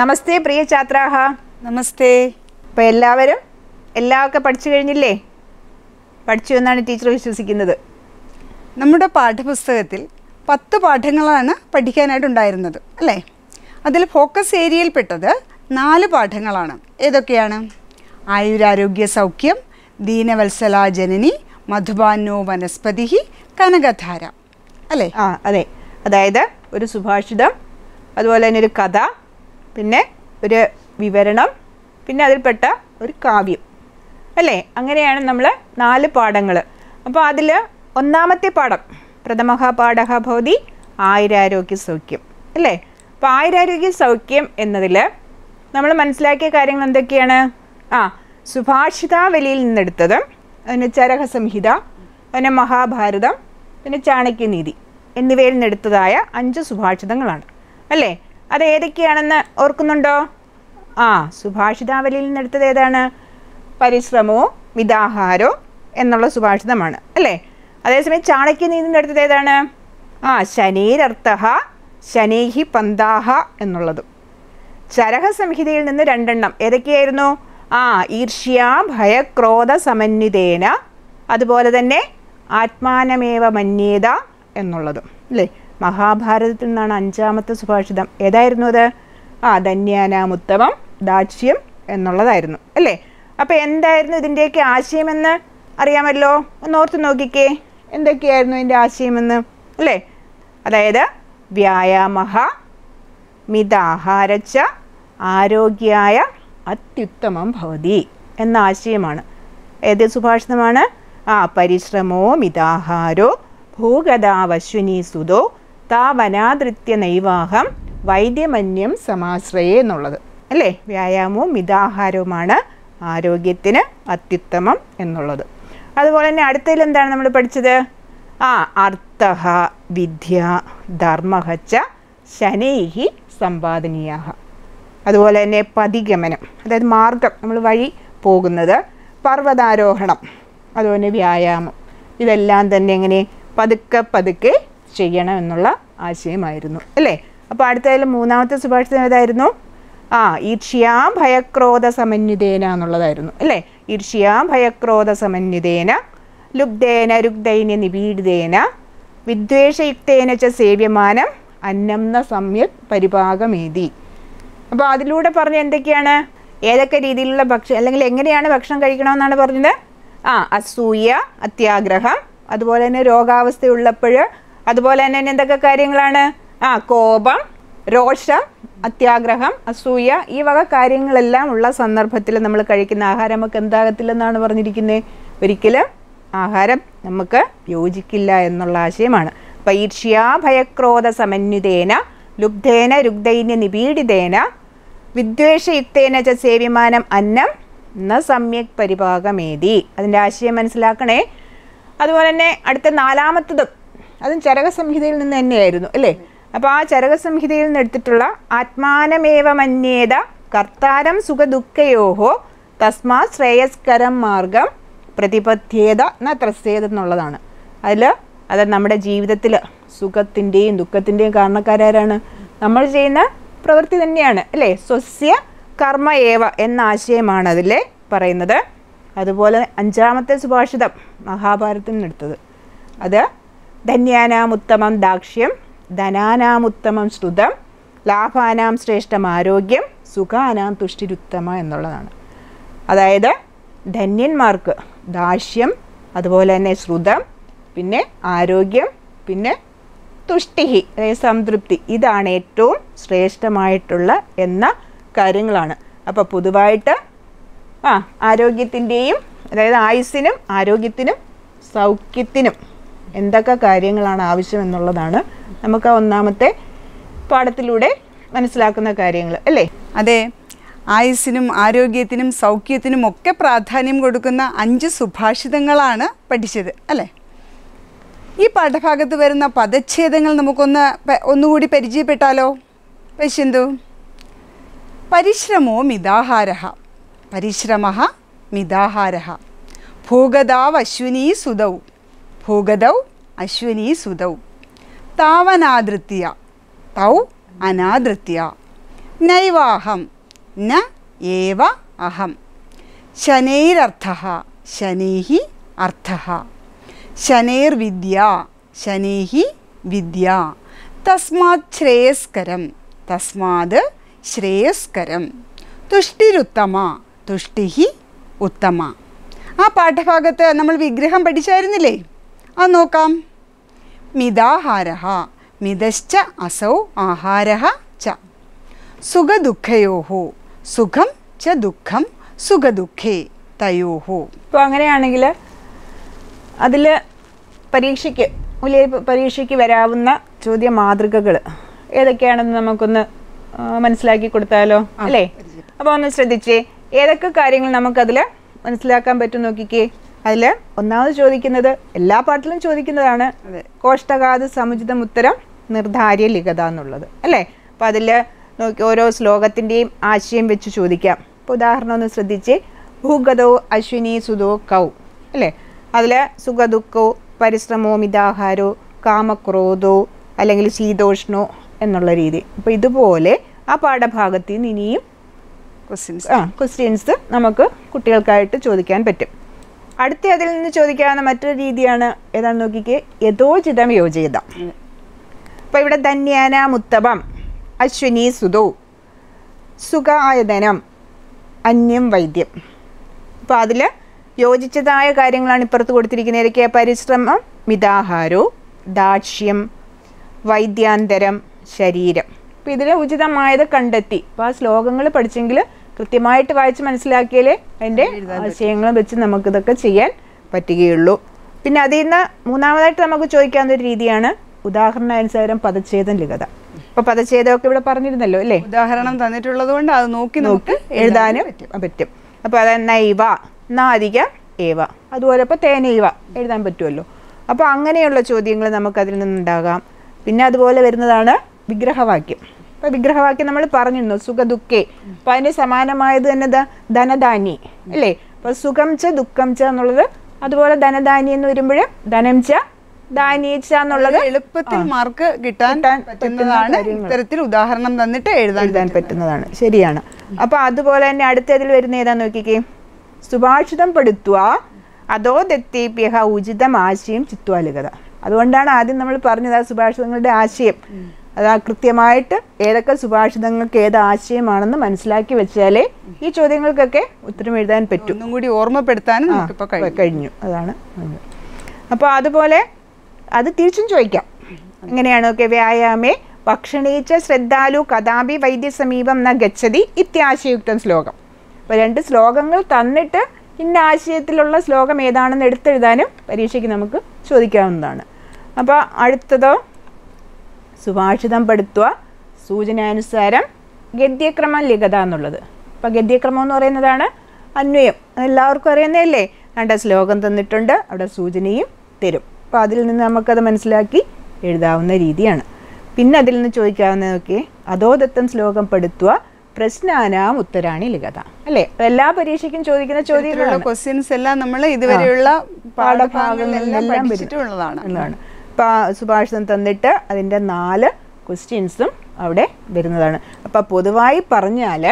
നമസ്തേ പ്രിയ ഛാത്രാഹ നമസ്തേ അപ്പോൾ എല്ലാവരും എല്ലാവർക്കും പഠിച്ചു കഴിഞ്ഞില്ലേ പഠിച്ചു എന്നാണ് ടീച്ചർ വിശ്വസിക്കുന്നത് നമ്മുടെ പാഠപുസ്തകത്തിൽ പത്ത് പാഠങ്ങളാണ് ഉണ്ടായിരുന്നത് അല്ലേ അതിൽ ഫോക്കസ് ഏരിയയിൽപ്പെട്ടത് നാല് പാഠങ്ങളാണ് ഏതൊക്കെയാണ് ആയുരാരോഗ്യ സൗഖ്യം ദീനവത്സല ജനനി മധുബാനോ വനസ്പതി കനകധാര അല്ലേ ആ അതെ അതായത് ഒരു സുഭാഷിതം അതുപോലെ തന്നെ ഒരു കഥ പിന്നെ ഒരു വിവരണം പിന്നെ അതിൽപ്പെട്ട ഒരു കാവ്യം അല്ലേ അങ്ങനെയാണ് നമ്മൾ നാല് പാഠങ്ങൾ അപ്പോൾ അതിൽ ഒന്നാമത്തെ പാഠം പ്രഥമഹാപാഠ പാഠ ഭവതി ആയുരാരോഗ്യ സൗഖ്യം അല്ലേ അപ്പോൾ ആയിരാരോഗ്യ സൗഖ്യം എന്നതിൽ നമ്മൾ മനസ്സിലാക്കിയ കാര്യങ്ങൾ എന്തൊക്കെയാണ് ആ സുഭാഷിതാവലിയിൽ നിന്നെടുത്തത് അതിന് ചരക സംഹിത പിന്നെ മഹാഭാരതം പിന്നെ ചാണക്യനീതി എന്നിവയിൽ നിന്നെടുത്തതായ അഞ്ച് സുഭാഷിതങ്ങളാണ് അല്ലേ അത് ഏതൊക്കെയാണെന്ന് ഓർക്കുന്നുണ്ടോ ആ സുഭാഷിതാവലിയിൽ നിന്നെടുത്തത് ഏതാണ് പരിശ്രമമോ വിദാഹാരോ എന്നുള്ള സുഭാഷിതമാണ് അല്ലേ അതേസമയം ചാണക്യ ഇതിൻ്റെ അടുത്തത് ഏതാണ് ആ ശനീരർത്ഥ ശനേഹി പന്താഹ എന്നുള്ളതും ചരഹ സംഹിതയിൽ നിന്ന് രണ്ടെണ്ണം ഏതൊക്കെയായിരുന്നു ആ ഈർഷ്യ ഭയക്രോധ സമന്വിതേന അതുപോലെ തന്നെ ആത്മാനമേവ മന്യേത എന്നുള്ളതും അല്ലേ മഹാഭാരതത്തിൽ നിന്നാണ് അഞ്ചാമത്തെ സുഭാഷിതം ഏതായിരുന്നു അത് ആ ധന്യാനാമുത്തമം ദാക്ഷ്യം എന്നുള്ളതായിരുന്നു അല്ലേ അപ്പോൾ എന്തായിരുന്നു ഇതിൻ്റെയൊക്കെ ആശയമെന്ന് അറിയാമല്ലോ ഒന്ന് ഓർത്ത് നോക്കിക്കേ എന്തൊക്കെയായിരുന്നു ഇതിൻ്റെ ആശയമെന്ന് അല്ലേ അതായത് വ്യായാമഹ മിതാഹാരച്ച ആരോഗ്യായ അത്യുത്തമം ഭവതി എന്ന ആശയമാണ് ഏത് സുഭാഷിതമാണ് ആ പരിശ്രമോ മിതാഹാരോ ഭൂഗതാവശ്വിനി സുതോ താവനാതൃത്യ നൈവാഹം വൈദ്യമന്യം സമാശ്രയെ എന്നുള്ളത് അല്ലേ വ്യായാമവും മിതാഹാരവുമാണ് ആരോഗ്യത്തിന് അത്യുത്തമം എന്നുള്ളത് അതുപോലെ തന്നെ അടുത്തതിൽ എന്താണ് നമ്മൾ പഠിച്ചത് ആ അർത്ഥ വിദ്യ ധർമ്മഹച്ച ശനൈഹി സമ്പാദനീയാഹ അതുപോലെ തന്നെ പതിഗമനം അതായത് മാർഗം നമ്മൾ വഴി പോകുന്നത് പർവ്വതാരോഹണം അതുപോലെ വ്യായാമം ഇതെല്ലാം തന്നെ എങ്ങനെ പതുക്കെ പതുക്കെ ചെയ്യണം എന്നുള്ള ആശയമായിരുന്നു അല്ലേ അപ്പോൾ അടുത്തതിലും മൂന്നാമത്തെ സുഭാഷിതം ഏതായിരുന്നു ആ ഈർഷ്യാ ഭയക്രോധ സമന്വിതേന എന്നുള്ളതായിരുന്നു അല്ലേ ഈർഷ്യാ ഭയക്രോധ സമന്വിതേന ലുബ്ധേന രുഗ്ധൈന്യ നിപീഡിതേന വിദ്വേഷയുക്തേന ച സേവ്യമാനം അന്നംന സമ്യക് പരിഭാഗമേതി അപ്പോൾ അതിലൂടെ പറഞ്ഞ എന്തൊക്കെയാണ് ഏതൊക്കെ രീതിയിലുള്ള ഭക്ഷണം അല്ലെങ്കിൽ എങ്ങനെയാണ് ഭക്ഷണം കഴിക്കണമെന്നാണ് പറഞ്ഞത് ആ അസൂയ അത്യാഗ്രഹം അതുപോലെ തന്നെ രോഗാവസ്ഥയുള്ളപ്പോൾ അതുപോലെ തന്നെ എന്തൊക്കെ കാര്യങ്ങളാണ് ആ കോപം രോഷം അത്യാഗ്രഹം അസൂയ ഈ വക കാര്യങ്ങളെല്ലാം ഉള്ള സന്ദർഭത്തിൽ നമ്മൾ കഴിക്കുന്ന ആഹാരം നമുക്ക് എന്താകത്തില്ലെന്നാണ് പറഞ്ഞിരിക്കുന്നത് ഒരിക്കലും ആഹാരം നമുക്ക് യോജിക്കില്ല എന്നുള്ള ആശയമാണ് പൈർഷ്യാ ഭയക്രോധ സമന്വിതേന ലുബ്ധേന രുഗ്ധൈന്യ നിപീഡിതേന വിദ്വേഷയുക്തേന ച സേവിമാനം അന്നം ന സമ്യക് പരിഭാഗമേതി അതിൻ്റെ ആശയം മനസ്സിലാക്കണേ അതുപോലെ തന്നെ അടുത്ത നാലാമത്തതും അതും ചരകസംഹിതയിൽ നിന്ന് തന്നെയായിരുന്നു അല്ലേ അപ്പോൾ ആ ചരകസംഹിതയിൽ നിന്ന് എടുത്തിട്ടുള്ള ആത്മാനമേവ മന്യേത കർത്താരം സുഖദുഃഖയോഹോ തസ്മാ ശ്രേയസ്കരം മാർഗം പ്രതിപദ്ധ്യേത എന്ന എന്നുള്ളതാണ് അതിൽ അത് നമ്മുടെ ജീവിതത്തിൽ സുഖത്തിൻ്റെയും ദുഃഖത്തിൻ്റെയും കാരണക്കാരാരാണ് നമ്മൾ ചെയ്യുന്ന പ്രവൃത്തി തന്നെയാണ് അല്ലേ സ്വസ്യ കർമ്മ ഏവ എന്ന ആശയമാണ് അതിലെ പറയുന്നത് അതുപോലെ അഞ്ചാമത്തെ സുഭാഷിതം മഹാഭാരതത്തിൽ നിന്നെടുത്തത് അത് ധന്യാനാമുത്തമം ദാക്ഷ്യം ധനാനാമുത്തമം ശ്രുതം ലാഭാനാം ശ്രേഷ്ഠം ആരോഗ്യം സുഖാനാം തുഷ്ടിരുത്തമ എന്നുള്ളതാണ് അതായത് ധന്യന്മാർക്ക് ദാഷ്യം അതുപോലെ തന്നെ ശ്രുതം പിന്നെ ആരോഗ്യം പിന്നെ തുഷ്ടിഹി അതായത് സംതൃപ്തി ഇതാണ് ഏറ്റവും ശ്രേഷ്ഠമായിട്ടുള്ള എന്ന കാര്യങ്ങളാണ് അപ്പോൾ പൊതുവായിട്ട് ആ ആരോഗ്യത്തിൻ്റെയും അതായത് ആയുസ്സിനും ആരോഗ്യത്തിനും സൗഖ്യത്തിനും എന്തൊക്കെ കാര്യങ്ങളാണ് ആവശ്യമെന്നുള്ളതാണ് നമുക്ക് ഒന്നാമത്തെ പാഠത്തിലൂടെ മനസ്സിലാക്കുന്ന കാര്യങ്ങൾ അല്ലേ അതെ ആയുസ്സിനും ആരോഗ്യത്തിനും സൗഖ്യത്തിനും ഒക്കെ പ്രാധാന്യം കൊടുക്കുന്ന അഞ്ച് സുഭാഷിതങ്ങളാണ് പഠിച്ചത് അല്ലേ ഈ പാഠഭാഗത്ത് വരുന്ന പദച്ഛേദങ്ങൾ നമുക്കൊന്ന് ഒന്നുകൂടി പരിചയപ്പെട്ടാലോ പശ്യന്തു പരിശ്രമോ മിതാഹാര പരിശ്രമ മിതാഹാര ഭൂഗതാവശ്വിനീ സുതവും ഭൂഗതൗ അശ്വനി സുതൗ താവനാദൃത്യ തൗ അനാദൃത്യ നൈവാഹം ന ഏവ അഹം ശനൈരർത്ഥ ശനൈ അർത്ഥ ശനൈർവിദ്യ ശനൈ വിദ്യ തസ്മാത് ശ്രേയസ്കരം തസ്മാത് ശ്രേയസ്കരം തുഷ്ടിരുത്തമ തുഷ്ടി ഉത്തമ ആ പാഠഭാഗത്ത് നമ്മൾ വിഗ്രഹം പഠിച്ചായിരുന്നില്ലേ അത് നോക്കാം മിതാഹാര മിതശ്ച അസൗ ആഹാര ച സുഖദുഃഖയോഹോ സുഖം ച ദുഃഖം സുഖദുഃഖേ തയോഹോ ഇപ്പോൾ അങ്ങനെയാണെങ്കിൽ അതിൽ പരീക്ഷയ്ക്ക് വലിയ പരീക്ഷയ്ക്ക് വരാവുന്ന ചോദ്യ മാതൃകകൾ ഏതൊക്കെയാണെന്ന് നമുക്കൊന്ന് മനസ്സിലാക്കി കൊടുത്താലോ അല്ലേ അപ്പോൾ ഒന്ന് ശ്രദ്ധിച്ചേ ഏതൊക്കെ കാര്യങ്ങൾ നമുക്കതിൽ മനസ്സിലാക്കാൻ പറ്റും നോക്കിക്കേ അതിൽ ഒന്നാമത് ചോദിക്കുന്നത് എല്ലാ പാട്ടിലും ചോദിക്കുന്നതാണ് കോഷ്ടകാത് സമുചിതം ഉത്തരം നിർധാര്യ ലിഖത എന്നുള്ളത് അല്ലേ അപ്പം അതിൽ നോക്കി ഓരോ ശ്ലോകത്തിൻ്റെയും ആശയം വെച്ച് ചോദിക്കാം ഇപ്പോൾ ഉദാഹരണം ഒന്ന് ശ്രദ്ധിച്ച് ഭൂഗതോ അശ്വിനി സുതോ കൗ അല്ലേ അതിൽ സുഖദുഃഖോ പരിശ്രമോ മിതാഹാരോ കാമക്രോധോ അല്ലെങ്കിൽ ശീതോഷ്ണോ എന്നുള്ള രീതി അപ്പോൾ ഇതുപോലെ ആ പാഠഭാഗത്ത് നിന്ന് ഇനിയും ക്വസ്റ്റ്യൻസ് ആ ക്വസ്റ്റ്യൻസ് നമുക്ക് കുട്ടികൾക്കായിട്ട് ചോദിക്കാൻ പറ്റും അടുത്ത അതിൽ നിന്ന് ചോദിക്കാവുന്ന മറ്റൊരു രീതിയാണ് ഏതാണെന്ന് നോക്കിക്കേ യഥോചിതം യോജിതം അപ്പോൾ ഇവിടെ ധന്യാന മുത്തപം അശ്വിനി സുതു സുഖായതനം അന്യം വൈദ്യം അപ്പോൾ അതിൽ യോജിച്ചതായ കാര്യങ്ങളാണ് ഇപ്പുറത്ത് കൊടുത്തിരിക്കുന്നത് ഏതൊക്കെ പരിശ്രമം മിതാഹാരോ ദാക്ഷ്യം വൈദ്യാന്തരം ശരീരം അപ്പോൾ ഇതിൽ ഉചിതമായത് കണ്ടെത്തി അപ്പോൾ ആ ശ്ലോകങ്ങൾ പഠിച്ചെങ്കിൽ കൃത്യമായിട്ട് വായിച്ച് മനസ്സിലാക്കിയാലേ അതിൻ്റെ ആശയങ്ങളും വെച്ച് നമുക്കിതൊക്കെ ചെയ്യാൻ പറ്റുകയുള്ളൂ പിന്നെ അതിൽ നിന്ന് മൂന്നാമതായിട്ട് നമുക്ക് ചോദിക്കാവുന്ന ഒരു രീതിയാണ് അനുസരം പദച്ഛേദം ലിഖത ഇപ്പൊ പദച്ഛേദമൊക്കെ ഇവിടെ പറഞ്ഞിരുന്നല്ലോ അല്ലേ ഉദാഹരണം തന്നിട്ടുള്ളത് കൊണ്ട് അത് നോക്കി നോക്കി എഴുതാനും പറ്റും അപ്പൊ അതായത് നൈവ നാരിക ഏവ അതുപോലെ ഇപ്പൊ തേനൈവ എഴുതാൻ പറ്റുമല്ലോ അപ്പോൾ അങ്ങനെയുള്ള ചോദ്യങ്ങൾ നമുക്ക് നിന്ന് നിന്നുണ്ടാകാം പിന്നെ അതുപോലെ വരുന്നതാണ് വിഗ്രഹവാക്യം ഇപ്പൊ വിഗ്രഹവാക്യം നമ്മൾ പറഞ്ഞിരുന്നു സുഖ ദുഃഖേ അപ്പൊ അതിന് സമാനമായത് തന്നെ ധനധാന്യ അല്ലേ അപ്പോൾ സുഖം ച ദുഃഖം ച എന്നുള്ളത് അതുപോലെ ധനധാനി എന്ന് വരുമ്പോൾ ധനം ച ദാനീച്ച എന്നുള്ളത് എളുപ്പത്തിൽ മാർക്ക് കിട്ടാൻ പറ്റുന്നതാണ് ഇത്തരത്തിൽ ഉദാഹരണം തന്നിട്ട് എഴുതാൻ എഴുതാൻ പറ്റുന്നതാണ് ശരിയാണ് അപ്പോൾ അതുപോലെ തന്നെ അടുത്തതിൽ വരുന്ന ഏതാ നോക്കിക്കേ സുഭാഷിതം പെടുത്തുക അതോ ദത്തേപ്യഹ ഉചിതം ആശയം ചിത്വാലുകത അതുകൊണ്ടാണ് ആദ്യം നമ്മൾ പറഞ്ഞത് ആ സുഭാഷിതങ്ങളുടെ ആശയം അത് ആ കൃത്യമായിട്ട് ഏതൊക്കെ സുഭാഷിതങ്ങൾക്ക് ഏത് ആശയമാണെന്ന് മനസ്സിലാക്കി വെച്ചാലേ ഈ ചോദ്യങ്ങൾക്കൊക്കെ ഉത്തരം എഴുതാൻ പറ്റും ഒന്നും കൂടി ഓർമ്മപ്പെടുത്താനും കഴിഞ്ഞു അതാണ് അപ്പോൾ അതുപോലെ അത് തിരിച്ചും ചോദിക്കാം എങ്ങനെയാണ് ഓക്കെ വ്യായാമേ ഭക്ഷണീച്ച ശ്രദ്ധാലു കഥാപി വൈദ്യസമീപം ന ഗച്ഛതി ഇത്യാശയുക്തം ശ്ലോകം അപ്പോൾ രണ്ട് ശ്ലോകങ്ങൾ തന്നിട്ട് ഇന്ന ആശയത്തിലുള്ള ശ്ലോകം ഏതാണെന്ന് എടുത്തെഴുതാനും പരീക്ഷയ്ക്ക് നമുക്ക് ചോദിക്കാവുന്നതാണ് അപ്പോൾ അടുത്തതോ സുഭാഷിതം പഠിത്വ സൂചനാനുസാരം ഗദ്യക്രമം ലിഖത എന്നുള്ളത് അപ്പോൾ ഗദ്യക്രമം എന്ന് പറയുന്നതാണ് അന്വയം അതെല്ലാവർക്കും അറിയുന്നതല്ലേ രണ്ട് ശ്ലോകം തന്നിട്ടുണ്ട് അവിടെ സൂചനയും തരും അപ്പോൾ അതിൽ നിന്ന് നമുക്കത് മനസ്സിലാക്കി എഴുതാവുന്ന രീതിയാണ് പിന്നെ അതിൽ നിന്ന് ചോദിക്കാവുന്നതൊക്കെ അതോദത്തം ശ്ലോകം പെടുത്തുക പ്രശ്നാനാം ഉത്തരാണി ലിഖത അല്ലേ എല്ലാ പരീക്ഷയ്ക്കും ചോദിക്കുന്ന ചോദ്യങ്ങളുള്ള ക്വസ്റ്റ്യൻസ് എല്ലാം നമ്മൾ ഇതുവരെയുള്ള പാഠഭാഗങ്ങളിലെല്ലാം പഠിച്ചിട്ടുള്ളതാണ് എന്നാണ് സുഭാഷിതം തന്നിട്ട് അതിൻ്റെ നാല് ക്വസ്റ്റ്യൻസും അവിടെ വരുന്നതാണ് അപ്പോൾ പൊതുവായി പറഞ്ഞാൽ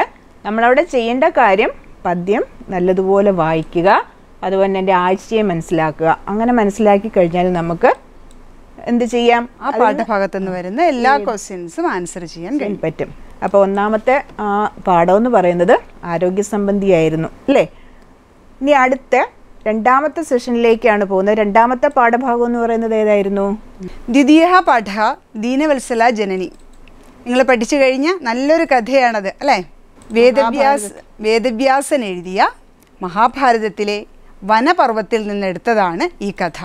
നമ്മളവിടെ ചെയ്യേണ്ട കാര്യം പദ്യം നല്ലതുപോലെ വായിക്കുക അതുപോലെ തന്നെ എൻ്റെ ആഴ്ചയെ മനസ്സിലാക്കുക അങ്ങനെ മനസ്സിലാക്കി കഴിഞ്ഞാൽ നമുക്ക് എന്ത് ചെയ്യാം ആ പാഠഭാഗത്ത് നിന്ന് വരുന്ന എല്ലാ ക്വസ്റ്റ്യൻസും ആൻസർ ചെയ്യാൻ കഴിയും പറ്റും അപ്പോൾ ഒന്നാമത്തെ ആ പാഠം എന്ന് പറയുന്നത് ആരോഗ്യ സംബന്ധിയായിരുന്നു അല്ലേ ഇനി അടുത്ത രണ്ടാമത്തെ സെഷനിലേക്കാണ് പോകുന്നത് രണ്ടാമത്തെ പാഠഭാഗം എന്ന് പറയുന്നത് ഏതായിരുന്നു ദ്വിതീയ പാഠ ദീനവത്സല ജനനി നിങ്ങൾ പഠിച്ചു കഴിഞ്ഞ നല്ലൊരു കഥയാണത് അല്ലേ വേദവ്യാസ് വേദവ്യാസൻ എഴുതിയ മഹാഭാരതത്തിലെ വനപർവ്വത്തിൽ നിന്നെടുത്തതാണ് ഈ കഥ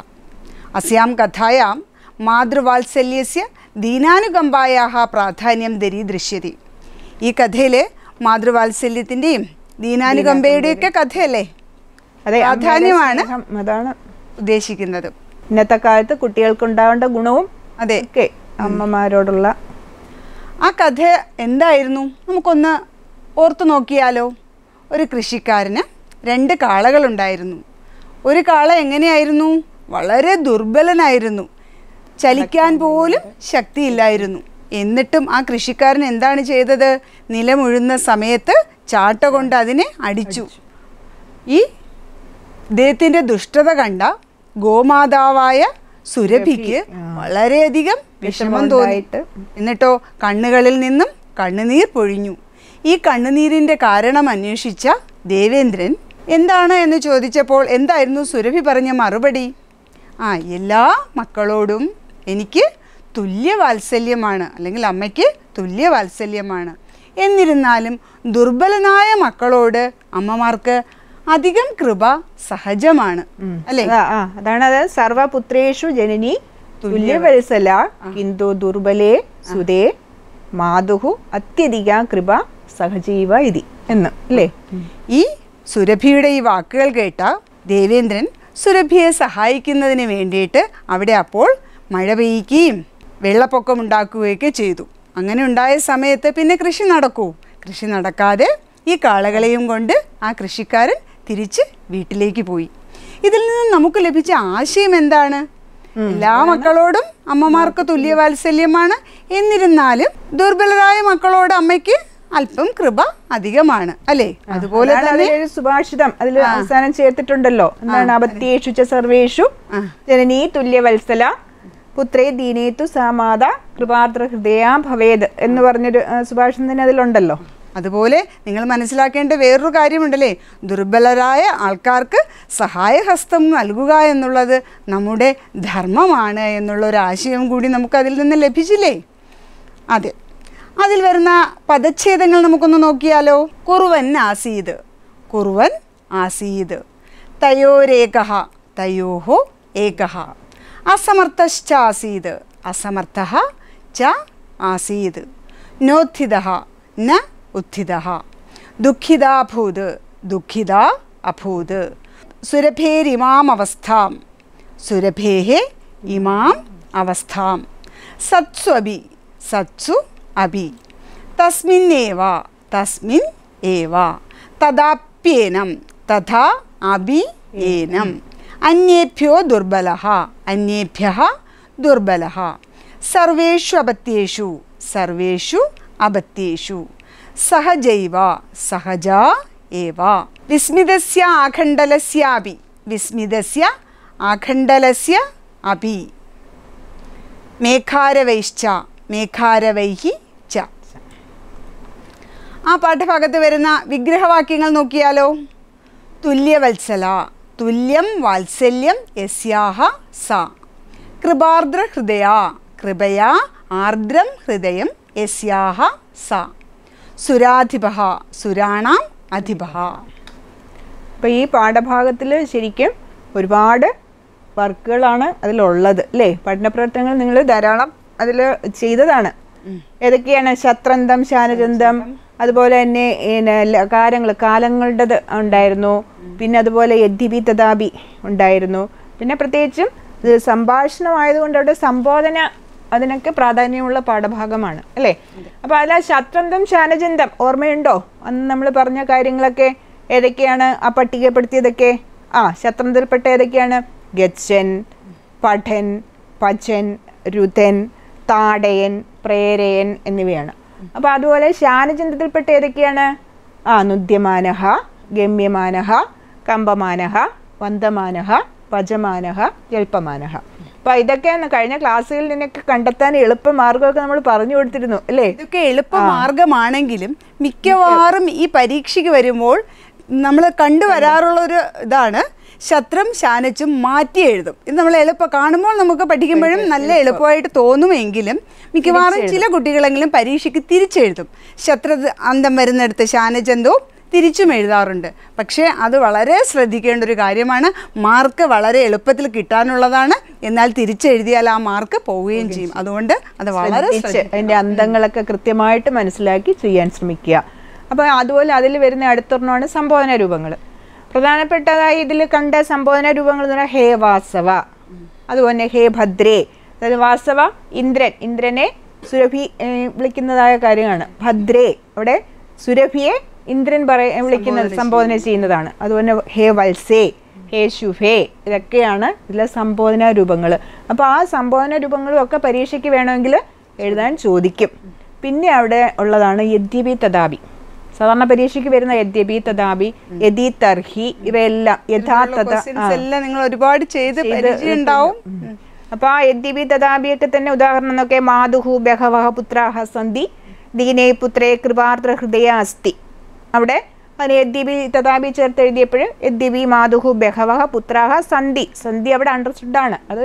അസ്യാം കഥായാം മാതൃവാത്സല്യസ്യ ദീനാനുകമ്പായാഹ പ്രാധാന്യം ദരീദൃശ്യതി ഈ കഥയിൽ മാതൃവാത്സല്യത്തിൻ്റെയും ദീനാനുകമ്പയുടെയൊക്കെ കഥയല്ലേ അതെ പ്രാധാന്യമാണ് അതാണ് ഉദ്ദേശിക്കുന്നത് ഇന്നത്തെ കാലത്ത് ഉണ്ടാവേണ്ട ഗുണവും അതെ ഒക്കെ അമ്മമാരോടുള്ള ആ കഥ എന്തായിരുന്നു നമുക്കൊന്ന് ഓർത്തു നോക്കിയാലോ ഒരു കൃഷിക്കാരന് രണ്ട് ഉണ്ടായിരുന്നു ഒരു കാള എങ്ങനെയായിരുന്നു വളരെ ദുർബലനായിരുന്നു ചലിക്കാൻ പോലും ശക്തിയില്ലായിരുന്നു എന്നിട്ടും ആ കൃഷിക്കാരൻ എന്താണ് ചെയ്തത് നിലമുഴുന്ന സമയത്ത് ചാട്ട കൊണ്ട് അതിനെ അടിച്ചു ഈ അദ്ദേഹത്തിൻ്റെ ദുഷ്ടത കണ്ട ഗോമാതാവായ സുരഭിക്ക് വളരെയധികം വിഷമം തോന്നിയിട്ട് എന്നിട്ടോ കണ്ണുകളിൽ നിന്നും കണ്ണുനീർ പൊഴിഞ്ഞു ഈ കണ്ണുനീരിൻ്റെ കാരണം അന്വേഷിച്ച ദേവേന്ദ്രൻ എന്താണ് എന്ന് ചോദിച്ചപ്പോൾ എന്തായിരുന്നു സുരഭി പറഞ്ഞ മറുപടി ആ എല്ലാ മക്കളോടും എനിക്ക് തുല്യ വാത്സല്യമാണ് അല്ലെങ്കിൽ അമ്മയ്ക്ക് തുല്യ വാത്സല്യമാണ് എന്നിരുന്നാലും ദുർബലനായ മക്കളോട് അമ്മമാർക്ക് അധികം കൃപ സഹജമാണ് അല്ലേ അതാണ് അത് സർവപുത്രേഷു ജനനി തുല്യവത്സല ഹിന്ദു ദുർബലേ സുതേ മാതുഹു അത്യധിക കൃപ സഹജീവ ഇതി എന്ന് അല്ലേ ഈ സുരഭിയുടെ ഈ വാക്കുകൾ കേട്ട ദേവേന്ദ്രൻ സുരഭിയെ സഹായിക്കുന്നതിന് വേണ്ടിയിട്ട് അവിടെ അപ്പോൾ മഴ പെയ്യുകയും വെള്ളപ്പൊക്കം ഉണ്ടാക്കുകയൊക്കെ ചെയ്തു അങ്ങനെ ഉണ്ടായ സമയത്ത് പിന്നെ കൃഷി നടക്കൂ കൃഷി നടക്കാതെ ഈ കാളകളെയും കൊണ്ട് ആ കൃഷിക്കാരൻ തിരിച്ച് വീട്ടിലേക്ക് പോയി ഇതിൽ നിന്ന് നമുക്ക് ലഭിച്ച ആശയം എന്താണ് എല്ലാ മക്കളോടും അമ്മമാർക്ക് തുല്യ വാത്സല്യമാണ് എന്നിരുന്നാലും ദുർബലരായ മക്കളോട് അമ്മയ്ക്ക് അല്പം കൃപ അധികമാണ് അല്ലേ അതുപോലെ തന്നെ സുഭാഷിതം അതിൽ അവസാനം ചേർത്തിട്ടുണ്ടല്ലോ എന്താണ് അപത്യേഷു സർവേഷു ജനനി തുല്യ വത്സല പുത്രേ ദീനേത്തു സാമാത കൃപാർദ്ര ഹൃദയ ഭവേദ് എന്ന് പറഞ്ഞൊരു സുഭാഷിതം തന്നെ അതിലുണ്ടല്ലോ അതുപോലെ നിങ്ങൾ മനസ്സിലാക്കേണ്ട വേറൊരു കാര്യമുണ്ടല്ലേ ദുർബലരായ ആൾക്കാർക്ക് സഹായഹസ്തം നൽകുക എന്നുള്ളത് നമ്മുടെ ധർമ്മമാണ് എന്നുള്ള ഒരു ആശയം കൂടി നമുക്കതിൽ നിന്ന് ലഭിച്ചില്ലേ അതെ അതിൽ വരുന്ന പദച്ഛേദങ്ങൾ നമുക്കൊന്ന് നോക്കിയാലോ കുറുവൻ ആസീത് കുറുവൻ ആസീത് തയോരേക തയോഹോ ഏക അസമർത്ഥശ്ച അസമർത്ഥ ച ആസീത് നോത്ഥിത ന ഉത്ഥിത ദുഃഖിത അഭൂത് ദുഃഖിത അഭൂത് സുരഭേരിമാം അവസ്ഥാം സുരഭേ ഇമാം അവസ്ഥാം സത്സു അബി സത്സു അബി തസ്മിന്നേവ തസ്മിൻ ഏവ തഥാപ്യേനം തഥാ അബി ഏനം അന്യേഭ്യോ ദുർബല അന്യേഭ്യ ദുർബല സർവേഷു അപത്യേഷു സർവേഷു അപത്യേഷു സഹജൈവ സഹജ ഏവ വിസ്മിതസ്യ ആഖണ്ഡലസ്യാപി വിസ്മിതസ്യ ആഖണ്ഡലസ്യ അപി മേഘാരവൈശ്ച മേഘാരവൈഹി ച ആ പാഠഭാഗത്ത് വരുന്ന വിഗ്രഹവാക്യങ്ങൾ നോക്കിയാലോ തുല്യവത്സല തുല്യം വാത്സല്യം യസ്യാഹ സ കൃപാർദ്ര ഹൃദയ കൃപയാ ആർദ്രം ഹൃദയം യസ്യാഹ സ സുരാധിപ സുരാണാം അധിപ അപ്പം ഈ പാഠഭാഗത്തിൽ ശരിക്കും ഒരുപാട് വർക്കുകളാണ് അതിലുള്ളത് അല്ലേ പഠനപ്രവർത്തനങ്ങൾ നിങ്ങൾ ധാരാളം അതിൽ ചെയ്തതാണ് ഏതൊക്കെയാണ് ശത്രന്തം ശാനഗ്രന്ഥം അതുപോലെ തന്നെ കാലങ്ങൾ കാലങ്ങളുടേത് ഉണ്ടായിരുന്നു പിന്നെ അതുപോലെ യദ്ദിബി തദാബി ഉണ്ടായിരുന്നു പിന്നെ പ്രത്യേകിച്ചും സംഭാഷണമായതുകൊണ്ട് അവിടെ സംബോധന അതിനൊക്കെ പ്രാധാന്യമുള്ള പാഠഭാഗമാണ് അല്ലേ അപ്പോൾ അതിൽ ശത്രന്തം ശാനചിന്തം ഓർമ്മയുണ്ടോ അന്ന് നമ്മൾ പറഞ്ഞ കാര്യങ്ങളൊക്കെ ഏതൊക്കെയാണ് ആ പട്ടികപ്പെടുത്തിയതൊക്കെ ആ ശത്രന്തത്തിൽപ്പെട്ട ഏതൊക്കെയാണ് ഗച്ഛൻ പഠൻ പചൻ രുതൻ താടയൻ പ്രേരയൻ എന്നിവയാണ് അപ്പോൾ അതുപോലെ ശാനചിന്തത്തിൽപ്പെട്ട ഏതൊക്കെയാണ് ആ നുദ്യമാനഹ ഗമ്യമാനഹ കമ്പമാനഹ വന്ദമാനഹ പജമാനഹ ജൽപ്പമാനഹ അപ്പൊ ഇതൊക്കെയാണ് കഴിഞ്ഞ ക്ലാസ്സുകളിൽ നിന്നൊക്കെ കണ്ടെത്താൻ എളുപ്പ മാർഗമൊക്കെ നമ്മൾ പറഞ്ഞു കൊടുത്തിരുന്നു അല്ലേ ഇതൊക്കെ എളുപ്പ മാർഗമാണെങ്കിലും മിക്കവാറും ഈ പരീക്ഷയ്ക്ക് വരുമ്പോൾ നമ്മൾ കണ്ടുവരാറുള്ള ഒരു ഇതാണ് ശത്രം ശാനച്ചും മാറ്റി എഴുതും ഇത് നമ്മൾ എളുപ്പം കാണുമ്പോൾ നമുക്ക് പഠിക്കുമ്പോഴും നല്ല എളുപ്പമായിട്ട് തോന്നുമെങ്കിലും മിക്കവാറും ചില കുട്ടികളെങ്കിലും പരീക്ഷയ്ക്ക് തിരിച്ചെഴുതും ശത്ര അന്തം വരുന്നിടത്ത് ശാനചന്തവും തിരിച്ചും എഴുതാറുണ്ട് പക്ഷേ അത് വളരെ ശ്രദ്ധിക്കേണ്ട ഒരു കാര്യമാണ് മാർക്ക് വളരെ എളുപ്പത്തിൽ കിട്ടാനുള്ളതാണ് എന്നാൽ തിരിച്ചെഴുതിയാൽ ആ മാർക്ക് പോവുകയും ചെയ്യും അതുകൊണ്ട് അത് വളരെ അതിന്റെ അന്തങ്ങളൊക്കെ കൃത്യമായിട്ട് മനസ്സിലാക്കി ചെയ്യാൻ ശ്രമിക്കുക അപ്പോൾ അതുപോലെ അതിൽ വരുന്ന അടുത്തൊരെണ്ണമാണ് സംബോധന രൂപങ്ങൾ പ്രധാനപ്പെട്ടതായി ഇതിൽ കണ്ട സംബോധന രൂപങ്ങൾ എന്ന് പറഞ്ഞാൽ ഹേ വാസവ അതുപോലെ ഹേ ഭദ്രേ അതായത് വാസവ ഇന്ദ്രൻ ഇന്ദ്രനെ സുരഭി വിളിക്കുന്നതായ കാര്യമാണ് ഭദ്രേ അവിടെ സുരഭിയെ ഇന്ദ്രൻ പറയ വിളിക്കുന്നത് സംബോധന ചെയ്യുന്നതാണ് അതുപോലെ ഹേ വത്സേ യേശുഭേ ഇതൊക്കെയാണ് ഇതിലെ സംബോധന രൂപങ്ങൾ അപ്പോൾ ആ സംബോധന രൂപങ്ങളും ഒക്കെ പരീക്ഷയ്ക്ക് വേണമെങ്കിൽ എഴുതാൻ ചോദിക്കും പിന്നെ അവിടെ ഉള്ളതാണ് യദ്യപി തദാബി സാധാരണ പരീക്ഷയ്ക്ക് വരുന്ന യദ്യപി തദാബി യദി തർഹി ഇവയെല്ലാം യഥാർത്ഥത നിങ്ങൾ ഒരുപാട് ചെയ്ത് ഉണ്ടാവും അപ്പോൾ ആ യദ്യപി തദാപിയൊക്കെ തന്നെ ഉദാഹരണം എന്നൊക്കെ മാതുഹു ബഹവഹ പുത്രാഹ സന്ധി ദീനേ പുത്രേ കൃപാർദ്ര ഹൃദയ അസ്തി അവിടെ അതിന് യദ്യപി തഥാപി ചേർത്ത് എഴുതിയപ്പോൾ യദ്യപി മാതുഹു ബഹവഹ പുത്രാഹ സന്ധി സന്ധി അവിടെ അണ്ടർസ്റ്റുഡാണ് അത്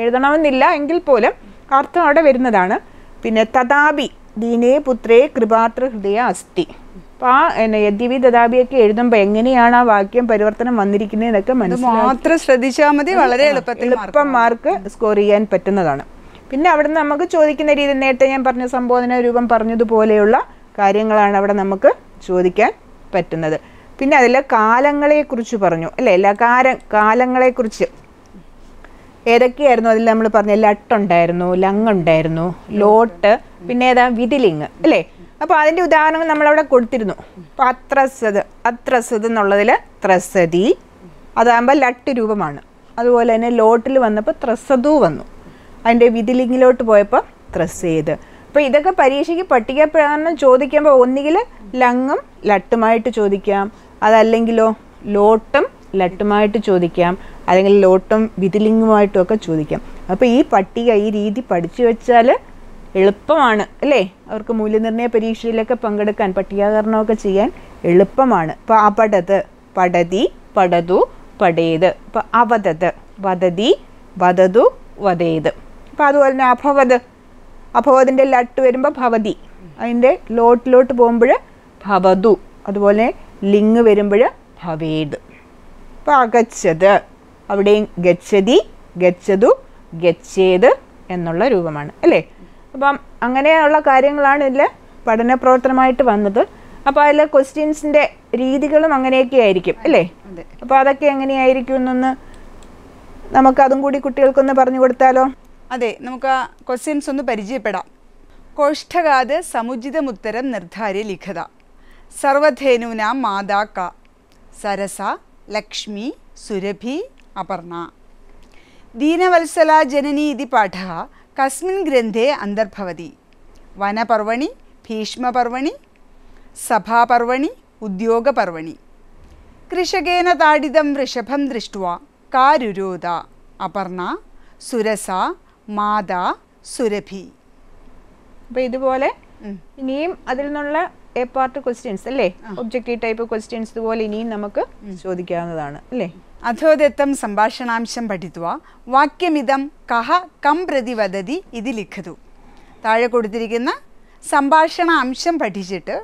എഴുതണമെന്നില്ല എങ്കിൽ പോലും അർത്ഥം അവിടെ വരുന്നതാണ് പിന്നെ തഥാപി ദീനേ പുത്രേ കൃപാത്ര ഹൃദയ അസ്ഥി അപ്പോൾ ആ എന്നെ യദ്യപി തഥാപിയൊക്കെ എഴുതുമ്പോൾ എങ്ങനെയാണ് ആ വാക്യം പരിവർത്തനം വന്നിരിക്കുന്നത് എന്നൊക്കെ മനസ്സിലാക്കി മാത്രം ശ്രദ്ധിച്ചാൽ മതി വളരെ എളുപ്പത്തിൽ എളുപ്പം മാർക്ക് സ്കോർ ചെയ്യാൻ പറ്റുന്നതാണ് പിന്നെ നിന്ന് നമുക്ക് ചോദിക്കുന്ന രീതി നേരത്തെ ഞാൻ പറഞ്ഞ സംബോധന രൂപം പറഞ്ഞതുപോലെയുള്ള കാര്യങ്ങളാണ് അവിടെ നമുക്ക് ചോദിക്കാൻ പറ്റുന്നത് പിന്നെ അതിൽ കാലങ്ങളെക്കുറിച്ച് പറഞ്ഞു അല്ലേ എല്ലാ കാല കാലങ്ങളെക്കുറിച്ച് ഏതൊക്കെയായിരുന്നു അതിൽ നമ്മൾ പറഞ്ഞ ലട്ടുണ്ടായിരുന്നു ലങ്ങുണ്ടായിരുന്നു ലോട്ട് പിന്നെ ഏതാ വിതിലിങ് അല്ലേ അപ്പോൾ അതിൻ്റെ ഉദാഹരണം നമ്മളവിടെ കൊടുത്തിരുന്നു അപ്പോൾ അത്രസത് അത്രസത് എന്നുള്ളതിൽ ത്രസതി അതാകുമ്പോൾ ലട്ട് രൂപമാണ് അതുപോലെ തന്നെ ലോട്ടിൽ വന്നപ്പോൾ ത്രസതു വന്നു അതിൻ്റെ വിതിലിങ്ങിലോട്ട് പോയപ്പോൾ ത്രസേത് അപ്പൊ ഇതൊക്കെ പരീക്ഷയ്ക്ക് പട്ടികപ്രധാനം ചോദിക്കുമ്പോൾ ഒന്നുകിൽ ലങ്ങും ലട്ടുമായിട്ട് ചോദിക്കാം അതല്ലെങ്കിലോ ലോട്ടും ലട്ടുമായിട്ട് ചോദിക്കാം അല്ലെങ്കിൽ ലോട്ടും വിതിലിംഗുമായിട്ടും ഒക്കെ ചോദിക്കാം അപ്പോൾ ഈ പട്ടിക ഈ രീതി പഠിച്ചു വെച്ചാൽ എളുപ്പമാണ് അല്ലേ അവർക്ക് മൂല്യനിർണ്ണയ പരീക്ഷയിലൊക്കെ പങ്കെടുക്കാൻ പട്ടികാകരണമൊക്കെ ചെയ്യാൻ എളുപ്പമാണ് ആ പടത് പടതി പടതു പടേത് ഇപ്പോൾ അവതത് വതതി വതതു വതേത് അപ്പോൾ അതുപോലെ തന്നെ അഭവത് അപ്പോൾ അതിൻ്റെ ലട്ട് വരുമ്പോൾ ഭവതി അതിൻ്റെ ലോട്ടിലോട്ട് പോകുമ്പോൾ ഭവതു അതുപോലെ ലിങ് വരുമ്പോൾ ഭവേത് അപ്പോൾ അകച്ചത് അവിടെയും ഗച്ചതി ഗച്ചതു ഗച്ചേത് എന്നുള്ള രൂപമാണ് അല്ലേ അപ്പം അങ്ങനെയുള്ള കാര്യങ്ങളാണ് ഇതിൽ പഠന പ്രവർത്തനമായിട്ട് വന്നത് അപ്പോൾ അതിൽ ക്വസ്റ്റ്യൻസിൻ്റെ രീതികളും അങ്ങനെയൊക്കെ ആയിരിക്കും അല്ലേ അപ്പോൾ അതൊക്കെ എങ്ങനെയായിരിക്കും എന്നൊന്ന് നമുക്കതും കൂടി കുട്ടികൾക്കൊന്ന് പറഞ്ഞു കൊടുത്താലോ അതെ നമുക്ക് ആ ക്വസ്റ്റ്യൻസ് ഒന്ന് പരിചയപ്പെടാം കോഷ്ഠകാത് സമുചിതമുത്തരം നിർദ്ധാര്യ ലിഖത സർവധേനുന മാതാക്ക സരസ ലക്ഷ്മി സുരഭി അപർണ ദീനവത്സല ജനനി ഇതി പാഠ കസ്മിൻ ഗ്രന്ഥേ അന്തർഭവതി വനപർവണി ഭീഷ്മപർവണി സഭാപർവണി ഉദ്യോഗപർവണി കൃഷകേന താടിതം വൃഷഭം ദൃഷ്ട കാരുരോധ അപർണ സുരസ മാതാ സുരഭി അപ്പൊ ഇതുപോലെ ഇനിയും അതിൽ നിന്നുള്ള എ പാർട്ട് ക്വസ്റ്റ്യൻസ് അല്ലേ ഒബ്ജക്റ്റീവ് ടൈപ്പ് ക്വസ്റ്റ്യൻസ് ഇതുപോലെ ഇനിയും നമുക്ക് ചോദിക്കാവുന്നതാണ് അല്ലേ അധോദത്തം സംഭാഷണാംശം പഠിത്തുക വാക്യമിതം കഹ കം പ്രതി വദതി ഇത് ലിഖതു താഴെ കൊടുത്തിരിക്കുന്ന സംഭാഷണ അംശം പഠിച്ചിട്ട്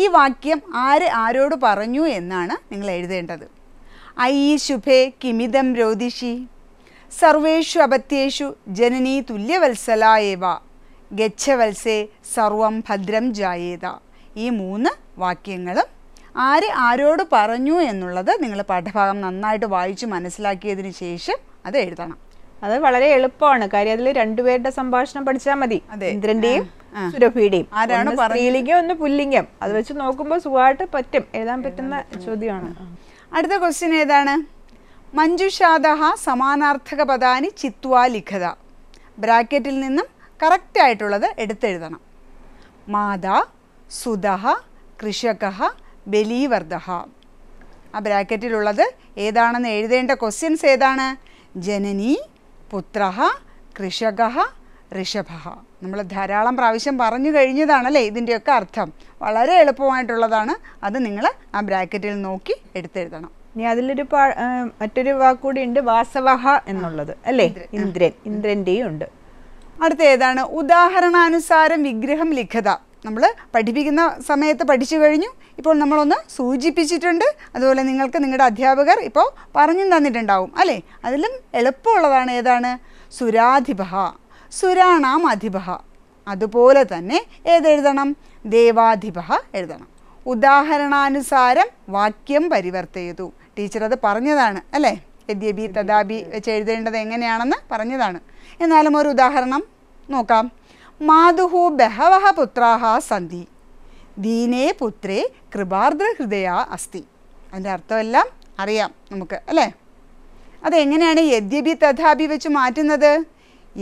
ഈ വാക്യം ആര് ആരോട് പറഞ്ഞു എന്നാണ് നിങ്ങൾ എഴുതേണ്ടത് ഐ ശുഭേ കിമിതം രോദിഷി സർവേഷു അപത്യേഷു ജനനീ തുല്യവത്സല ഗച്ഛവത്സേ സർവം ഭദ്രം ജായേത ഈ മൂന്ന് വാക്യങ്ങളും ആര് ആരോട് പറഞ്ഞു എന്നുള്ളത് നിങ്ങൾ പാഠഭാഗം നന്നായിട്ട് വായിച്ച് മനസ്സിലാക്കിയതിന് ശേഷം അത് എഴുതണം അത് വളരെ എളുപ്പമാണ് കാര്യം അതിൽ രണ്ടുപേരുടെ സംഭാഷണം പഠിച്ചാൽ മതി ഇന്ദ്രന്റെയും സുരഭിയുടെയും ആരാണ് സ്ത്രീലിംഗം ഒന്ന് പുല്ലിംഗം അത് വെച്ച് നോക്കുമ്പോൾ സുഖമായിട്ട് പറ്റും എഴുതാൻ പറ്റുന്ന ചോദ്യമാണ് അടുത്ത ക്വസ്റ്റ്യൻ ഏതാണ് മഞ്ജുഷാദ സമാനാർത്ഥക പദാനി ചിത്വാ ലിഖത ബ്രാക്കറ്റിൽ നിന്നും കറക്റ്റായിട്ടുള്ളത് എടുത്തെഴുതണം മാത സുത കൃഷക ബലീവർദ്ധ ആ ബ്രാക്കറ്റിലുള്ളത് ഏതാണെന്ന് എഴുതേണ്ട ക്വസ്റ്റ്യൻസ് ഏതാണ് ജനനി പുത്ര കൃഷക ഋഷഭ നമ്മൾ ധാരാളം പ്രാവശ്യം പറഞ്ഞു കഴിഞ്ഞതാണല്ലേ ഇതിൻ്റെയൊക്കെ അർത്ഥം വളരെ എളുപ്പമായിട്ടുള്ളതാണ് അത് നിങ്ങൾ ആ ബ്രാക്കറ്റിൽ നോക്കി എടുത്തെഴുതണം ഇനി അതിലൊരു പാ മറ്റൊരു വാക്കുകൂടി ഉണ്ട് വാസവഹ എന്നുള്ളത് അല്ലേ ഇന്ദ്രൻ ഇന്ദ്രൻ്റെയും ഉണ്ട് അടുത്ത ഏതാണ് ഉദാഹരണാനുസാരം വിഗ്രഹം ലിഖത നമ്മൾ പഠിപ്പിക്കുന്ന സമയത്ത് പഠിച്ചു കഴിഞ്ഞു ഇപ്പോൾ നമ്മളൊന്ന് സൂചിപ്പിച്ചിട്ടുണ്ട് അതുപോലെ നിങ്ങൾക്ക് നിങ്ങളുടെ അധ്യാപകർ ഇപ്പോൾ പറഞ്ഞു തന്നിട്ടുണ്ടാവും അല്ലേ അതിലും എളുപ്പമുള്ളതാണ് ഏതാണ് സുരാധിപഹ സുരാണാം അധിപഹ അതുപോലെ തന്നെ ഏതെഴുതണം ദേവാധിപഹ എഴുതണം ഉദാഹരണാനുസാരം വാക്യം പരിവർത്തയതു ടീച്ചർ അത് പറഞ്ഞതാണ് അല്ലേ യദ്യബി തദാബി വെച്ച് എഴുതേണ്ടത് എങ്ങനെയാണെന്ന് പറഞ്ഞതാണ് എന്നാലും ഒരു ഉദാഹരണം നോക്കാം മാതുഹു ബഹവഹ പുത്രാഹ സന്ധി ദീനേ പുത്രേ കൃപാർദ്ര ഹൃദയ അസ്ഥി അതിൻ്റെ അർത്ഥമെല്ലാം അറിയാം നമുക്ക് അല്ലേ അതെങ്ങനെയാണ് യദ്യബി തഥാബി വെച്ച് മാറ്റുന്നത്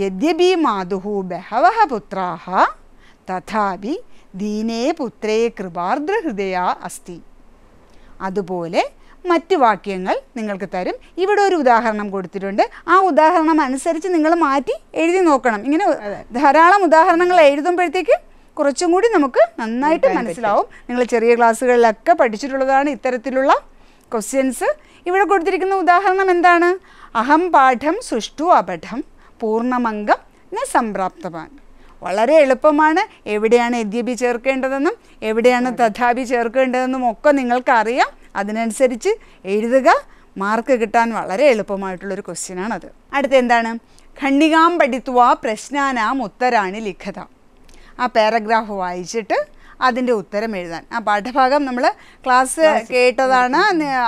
യദ്യബി മാതുഹു ബഹവഹ പുത്രാഹ തഥാപി ദീനേ പുത്രേ കൃപാർദ്ര ഹൃദയ അസ്ഥി അതുപോലെ മറ്റ് വാക്യങ്ങൾ നിങ്ങൾക്ക് തരും ഇവിടെ ഒരു ഉദാഹരണം കൊടുത്തിട്ടുണ്ട് ആ ഉദാഹരണം അനുസരിച്ച് നിങ്ങൾ മാറ്റി എഴുതി നോക്കണം ഇങ്ങനെ ധാരാളം ഉദാഹരണങ്ങൾ എഴുതുമ്പോഴത്തേക്ക് കുറച്ചും കൂടി നമുക്ക് നന്നായിട്ട് മനസ്സിലാവും നിങ്ങൾ ചെറിയ ക്ലാസ്സുകളിലൊക്കെ പഠിച്ചിട്ടുള്ളതാണ് ഇത്തരത്തിലുള്ള ക്വസ്റ്റ്യൻസ് ഇവിടെ കൊടുത്തിരിക്കുന്ന ഉദാഹരണം എന്താണ് അഹം പാഠം സുഷ്ടു അപഠം പൂർണ്ണമംഗം സംപ്രാപ്തമാൻ വളരെ എളുപ്പമാണ് എവിടെയാണ് എദ്യപി ചേർക്കേണ്ടതെന്നും എവിടെയാണ് തഥാപി ചേർക്കേണ്ടതെന്നും ഒക്കെ നിങ്ങൾക്കറിയാം അതിനനുസരിച്ച് എഴുതുക മാർക്ക് കിട്ടാൻ വളരെ എളുപ്പമായിട്ടുള്ളൊരു ക്വസ്റ്റ്യനാണത് അടുത്ത എന്താണ് ഖണ്ഡികാം പഠിത്വ പ്രശ്നാനാം ഉത്തരാണ് ലിഖത ആ പാരഗ്രാഫ് വായിച്ചിട്ട് അതിൻ്റെ ഉത്തരം എഴുതാൻ ആ പാഠഭാഗം നമ്മൾ ക്ലാസ് കേട്ടതാണ്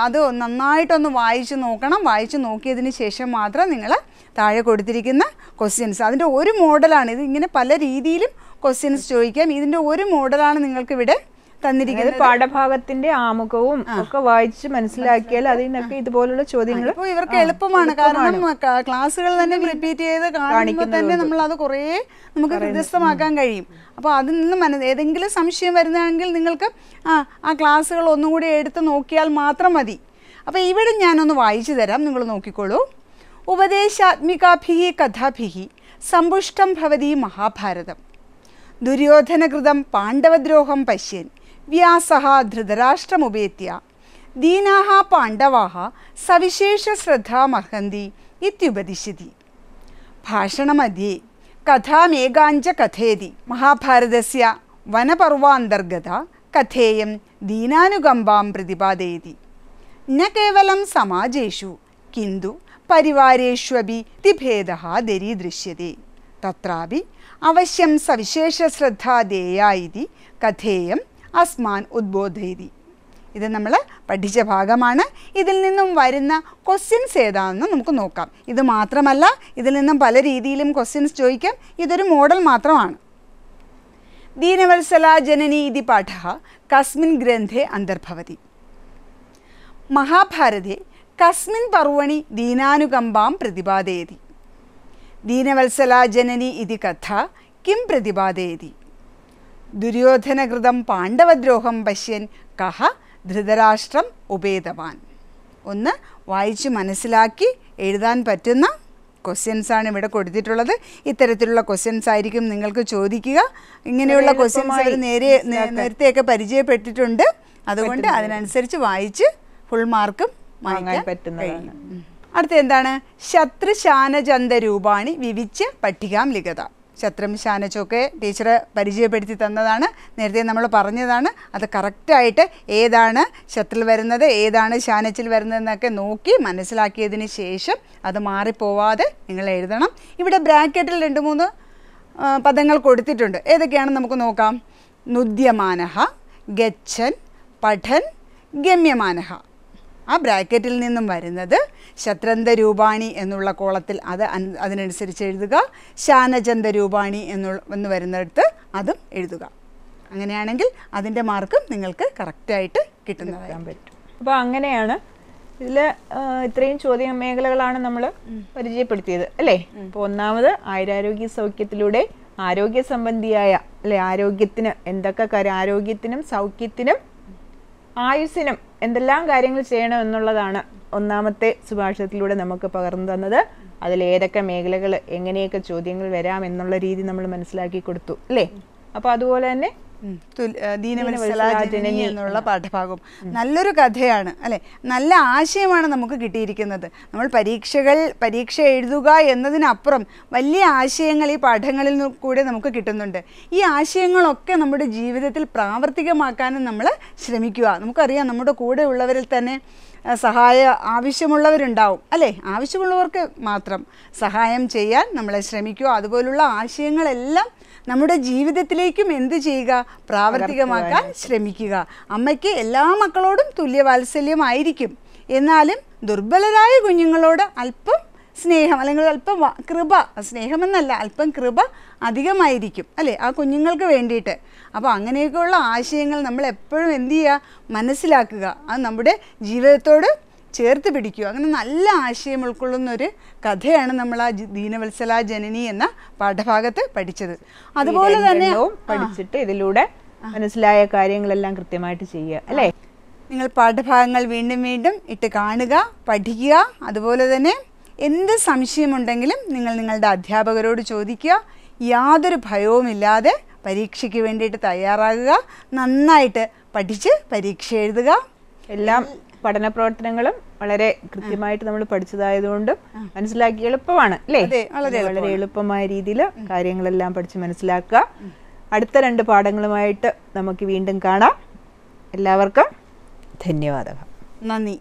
അത് നന്നായിട്ടൊന്ന് വായിച്ചു നോക്കണം വായിച്ചു നോക്കിയതിന് ശേഷം മാത്രം നിങ്ങൾ താഴെ കൊടുത്തിരിക്കുന്ന ക്വസ്റ്റ്യൻസ് അതിൻ്റെ ഒരു മോഡലാണ് ഇത് ഇങ്ങനെ പല രീതിയിലും ക്വസ്റ്റ്യൻസ് ചോദിക്കാം ഇതിൻ്റെ ഒരു മോഡലാണ് നിങ്ങൾക്കിവിടെ തന്നിരിക്കുന്നത് പാഠഭാഗത്തിന്റെ ആമുഖവും ഒക്കെ വായിച്ച് മനസ്സിലാക്കിയാൽ അതിനൊക്കെ ഇതുപോലുള്ള ചോദ്യങ്ങൾ ഇവർക്ക് എളുപ്പമാണ് കാരണം ക്ലാസ്സുകൾ തന്നെ റിപ്പീറ്റ് ചെയ്ത് കാണിക്കുമ്പോൾ തന്നെ നമ്മൾ അത് കുറേ നമുക്ക് വ്യത്യസ്തമാക്കാൻ കഴിയും അപ്പോൾ അതിൽ നിന്ന് മന ഏതെങ്കിലും സംശയം വരുന്നതെങ്കിൽ നിങ്ങൾക്ക് ആ ആ ക്ലാസ്സുകൾ ഒന്നുകൂടി എടുത്ത് നോക്കിയാൽ മാത്രം മതി അപ്പോൾ ഇവിടെ ഞാനൊന്ന് വായിച്ചു തരാം നിങ്ങൾ നോക്കിക്കോളൂ ഉപദേശാത്മികാഭിഹി കഥാഭിഹി സമ്പുഷ്ടം ഭവതി മഹാഭാരതം ദുര്യോധനകൃതം പാണ്ഡവദ്രോഹം പശ്യൻ വ്യാസः धृतराष्ट्रमुपेत्य दीनाः पाण्डवाः सविशेषश्रद्धामर्हन्ति इत्युपदिशति भाषणमध्ये कथामेकाञ्च कथयति महाभारतस्य वनपर्वान्तर्गत कथेयं दीनानुकम्पां प्रतिपादयति न केवलं समाजेषु किन्तु परिवारेष्वपि तिभेदः दरीदृश्यते तत्रापि अवश्यं सविशेषश्रद्धा देया इति कथेयं അസ്മാൻ ഉദ്ബോധയതി ഇത് നമ്മൾ പഠിച്ച ഭാഗമാണ് ഇതിൽ നിന്നും വരുന്ന ക്വസ്റ്റ്യൻസ് ഏതാണെന്ന് നമുക്ക് നോക്കാം ഇത് മാത്രമല്ല ഇതിൽ നിന്നും പല രീതിയിലും ക്വസ്റ്റ്യൻസ് ചോദിക്കാം ഇതൊരു മോഡൽ മാത്രമാണ് ദീനവത്സല ജനനി ഇതി പാഠ കസ്മിൻ ഗ്രന്ഥേ അന്തർഭവതി മഹാഭാരതെ കസ്മിൻ പർവണി ദീനാനുകമ്പാം പ്രതിപാദയതി ദീനവത്സല ജനനി ഇതി കഥ കിം പ്രതിപാദയതി ദുര്യോധനകൃതം പാണ്ഡവദ്രോഹം പശ്യൻ കഹ ധൃതരാഷ്ട്രം ഉപേതവാൻ ഒന്ന് വായിച്ച് മനസ്സിലാക്കി എഴുതാൻ പറ്റുന്ന ക്വസ്റ്റ്യൻസാണ് ഇവിടെ കൊടുത്തിട്ടുള്ളത് ഇത്തരത്തിലുള്ള ക്വസ്റ്റ്യൻസ് ആയിരിക്കും നിങ്ങൾക്ക് ചോദിക്കുക ഇങ്ങനെയുള്ള ക്വസ്റ്റ്യൻസ് അവർ നേരെ നേരത്തെയൊക്കെ പരിചയപ്പെട്ടിട്ടുണ്ട് അതുകൊണ്ട് അതിനനുസരിച്ച് വായിച്ച് ഫുൾ മാർക്കും വാങ്ങാൻ പറ്റുന്നതാണ് അടുത്ത എന്താണ് ശത്രുശാനചന്ദ രൂപാണി വിവിച്ച് പട്ടികാം ലിഖിതം ശത്രം ശാനച്ചൊക്കെ ടീച്ചർ പരിചയപ്പെടുത്തി തന്നതാണ് നേരത്തെ നമ്മൾ പറഞ്ഞതാണ് അത് കറക്റ്റായിട്ട് ഏതാണ് ശത്രു വരുന്നത് ഏതാണ് ശാനച്ചിൽ വരുന്നതെന്നൊക്കെ നോക്കി മനസ്സിലാക്കിയതിന് ശേഷം അത് മാറിപ്പോവാതെ നിങ്ങൾ എഴുതണം ഇവിടെ ബ്രാക്കറ്റിൽ രണ്ട് മൂന്ന് പദങ്ങൾ കൊടുത്തിട്ടുണ്ട് ഏതൊക്കെയാണെന്ന് നമുക്ക് നോക്കാം നുദ്യമാനഹ ഗച്ഛൻ പഠൻ ഗമ്യമാനഹ ആ ബ്രാക്കറ്റിൽ നിന്നും വരുന്നത് ശത്രന്ത രൂപാണി എന്നുള്ള കോളത്തിൽ അത് അതിനനുസരിച്ച് എഴുതുക ശാനചന്ദ രൂപാണി എന്നുള്ള എന്ന് വരുന്നിടത്ത് അതും എഴുതുക അങ്ങനെയാണെങ്കിൽ അതിൻ്റെ മാർക്കും നിങ്ങൾക്ക് കറക്റ്റായിട്ട് വരാൻ പറ്റും അപ്പോൾ അങ്ങനെയാണ് ഇതിൽ ഇത്രയും ചോദ്യ മേഖലകളാണ് നമ്മൾ പരിചയപ്പെടുത്തിയത് അല്ലേ അപ്പോൾ ഒന്നാമത് ആയുരാരോഗ്യ സൗഖ്യത്തിലൂടെ ആരോഗ്യ സംബന്ധിയായ അല്ലെ ആരോഗ്യത്തിന് എന്തൊക്കെ ആരോഗ്യത്തിനും സൗഖ്യത്തിനും ആയുസ്സിനും എന്തെല്ലാം കാര്യങ്ങൾ ചെയ്യണം എന്നുള്ളതാണ് ഒന്നാമത്തെ സുഭാഷിതത്തിലൂടെ നമുക്ക് പകർന്നു തന്നത് അതിൽ ഏതൊക്കെ മേഖലകൾ എങ്ങനെയൊക്കെ ചോദ്യങ്ങൾ വരാം എന്നുള്ള രീതി നമ്മൾ മനസ്സിലാക്കി കൊടുത്തു അല്ലേ അപ്പോൾ അതുപോലെ തന്നെ എന്നുള്ള പാഠഭാഗം നല്ലൊരു കഥയാണ് അല്ലെ നല്ല ആശയമാണ് നമുക്ക് കിട്ടിയിരിക്കുന്നത് നമ്മൾ പരീക്ഷകൾ പരീക്ഷ എഴുതുക എന്നതിനപ്പുറം വലിയ ആശയങ്ങൾ ഈ പാഠങ്ങളിൽ കൂടെ നമുക്ക് കിട്ടുന്നുണ്ട് ഈ ആശയങ്ങളൊക്കെ നമ്മുടെ ജീവിതത്തിൽ പ്രാവർത്തികമാക്കാനും നമ്മൾ ശ്രമിക്കുക നമുക്കറിയാം നമ്മുടെ കൂടെ ഉള്ളവരിൽ തന്നെ സഹായ ആവശ്യമുള്ളവരുണ്ടാവും അല്ലേ ആവശ്യമുള്ളവർക്ക് മാത്രം സഹായം ചെയ്യാൻ നമ്മളെ ശ്രമിക്കുക അതുപോലുള്ള ആശയങ്ങളെല്ലാം നമ്മുടെ ജീവിതത്തിലേക്കും എന്ത് ചെയ്യുക പ്രാവർത്തികമാക്കാൻ ശ്രമിക്കുക അമ്മയ്ക്ക് എല്ലാ മക്കളോടും തുല്യ വാത്സല്യമായിരിക്കും എന്നാലും ദുർബലരായ കുഞ്ഞുങ്ങളോട് അല്പം സ്നേഹം അല്ലെങ്കിൽ അല്പം കൃപ സ്നേഹമെന്നല്ല അല്പം കൃപ അധികമായിരിക്കും അല്ലേ ആ കുഞ്ഞുങ്ങൾക്ക് വേണ്ടിയിട്ട് അപ്പോൾ അങ്ങനെയൊക്കെയുള്ള ആശയങ്ങൾ നമ്മൾ എപ്പോഴും എന്ത് ചെയ്യുക മനസ്സിലാക്കുക അത് നമ്മുടെ ജീവിതത്തോട് ചേർത്ത് പിടിക്കുക അങ്ങനെ നല്ല ആശയം ഉൾക്കൊള്ളുന്നൊരു കഥയാണ് നമ്മൾ ആ ദീനവത്സല ജനനി എന്ന പാഠഭാഗത്ത് പഠിച്ചത് അതുപോലെ തന്നെ പഠിച്ചിട്ട് ഇതിലൂടെ മനസ്സിലായ കാര്യങ്ങളെല്ലാം കൃത്യമായിട്ട് ചെയ്യുക അല്ലേ നിങ്ങൾ പാഠഭാഗങ്ങൾ വീണ്ടും വീണ്ടും ഇട്ട് കാണുക പഠിക്കുക അതുപോലെ തന്നെ എന്ത് സംശയമുണ്ടെങ്കിലും നിങ്ങൾ നിങ്ങളുടെ അധ്യാപകരോട് ചോദിക്കുക യാതൊരു ഭയവുമില്ലാതെ പരീക്ഷയ്ക്ക് വേണ്ടിയിട്ട് തയ്യാറാകുക നന്നായിട്ട് പഠിച്ച് പരീക്ഷ എഴുതുക എല്ലാം പഠന പ്രവർത്തനങ്ങളും വളരെ കൃത്യമായിട്ട് നമ്മൾ പഠിച്ചതായതുകൊണ്ടും മനസ്സിലാക്കി എളുപ്പമാണ് അല്ലേ വളരെ എളുപ്പമായ രീതിയിൽ കാര്യങ്ങളെല്ലാം പഠിച്ച് മനസ്സിലാക്കുക അടുത്ത രണ്ട് പാഠങ്ങളുമായിട്ട് നമുക്ക് വീണ്ടും കാണാം എല്ലാവർക്കും ധന്യവാദങ്ങൾ നന്ദി